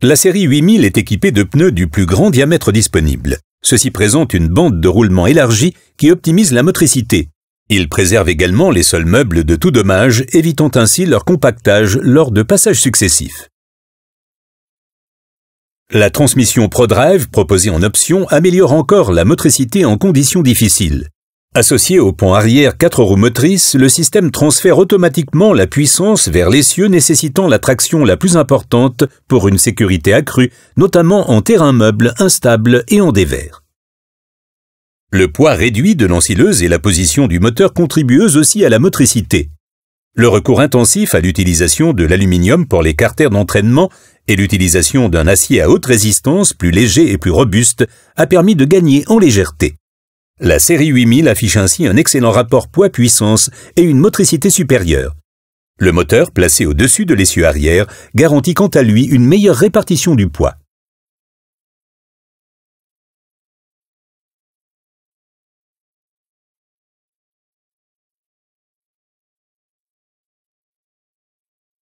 La série 8000 est équipée de pneus du plus grand diamètre disponible. Ceci présente une bande de roulement élargie qui optimise la motricité. Il préserve également les sols meubles de tout dommage, évitant ainsi leur compactage lors de passages successifs. La transmission ProDrive proposée en option améliore encore la motricité en conditions difficiles. Associé au pont arrière 4 roues motrices, le système transfère automatiquement la puissance vers l'essieu nécessitant la traction la plus importante pour une sécurité accrue, notamment en terrain meuble instable et en dévers. Le poids réduit de l'ensileuse et la position du moteur contribuent aussi à la motricité. Le recours intensif à l'utilisation de l'aluminium pour les carters d'entraînement et l'utilisation d'un acier à haute résistance plus léger et plus robuste a permis de gagner en légèreté. La série 8000 affiche ainsi un excellent rapport poids-puissance et une motricité supérieure. Le moteur, placé au-dessus de l'essieu arrière, garantit quant à lui une meilleure répartition du poids.